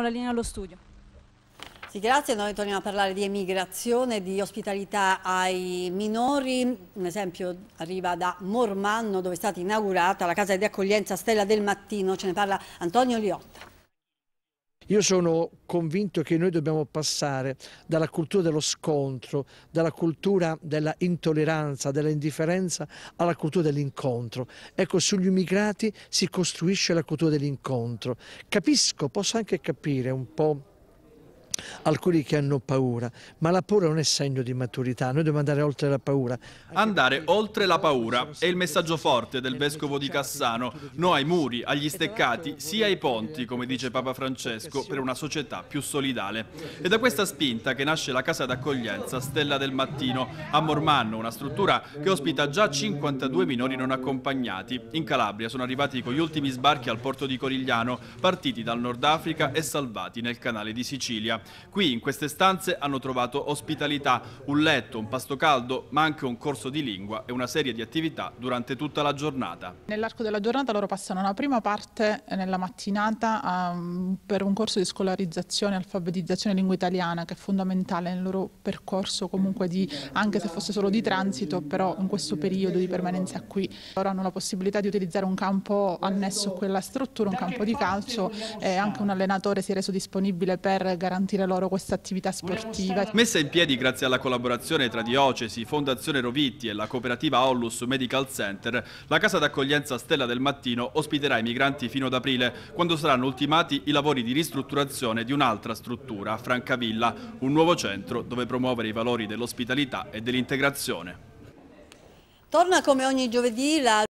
la linea allo studio. Sì, grazie. Noi torniamo a parlare di emigrazione, di ospitalità ai minori. Un esempio arriva da Mormanno, dove è stata inaugurata la casa di accoglienza Stella del Mattino. Ce ne parla Antonio Liotta. Io sono convinto che noi dobbiamo passare dalla cultura dello scontro, dalla cultura della intolleranza, dell'indifferenza, alla cultura dell'incontro. Ecco, sugli immigrati si costruisce la cultura dell'incontro. Capisco, posso anche capire un po' alcuni che hanno paura, ma la paura non è segno di maturità, noi dobbiamo andare oltre la paura. Andare oltre la paura è il messaggio forte del vescovo di Cassano, no ai muri, agli steccati, sì ai ponti, come dice Papa Francesco, per una società più solidale. È da questa spinta che nasce la casa d'accoglienza Stella del Mattino a Mormanno, una struttura che ospita già 52 minori non accompagnati. In Calabria sono arrivati con gli ultimi sbarchi al porto di Corigliano, partiti dal Nord Africa e salvati nel canale di Sicilia. Qui in queste stanze hanno trovato ospitalità, un letto, un pasto caldo, ma anche un corso di lingua e una serie di attività durante tutta la giornata. Nell'arco della giornata loro passano una prima parte eh, nella mattinata a, mm, per un corso di scolarizzazione, alfabetizzazione lingua italiana che è fondamentale nel loro percorso comunque di, anche se fosse solo di transito, però in questo periodo di permanenza qui. Loro hanno la possibilità di utilizzare un campo annesso a quella struttura, un campo di calcio e anche un allenatore si è reso disponibile per garantire garantire loro questa attività sportiva. Messa in piedi grazie alla collaborazione tra Diocesi, Fondazione Rovitti e la cooperativa Ollus Medical Center, la casa d'accoglienza Stella del Mattino ospiterà i migranti fino ad aprile, quando saranno ultimati i lavori di ristrutturazione di un'altra struttura, Francavilla, un nuovo centro dove promuovere i valori dell'ospitalità e dell'integrazione. Torna come ogni giovedì la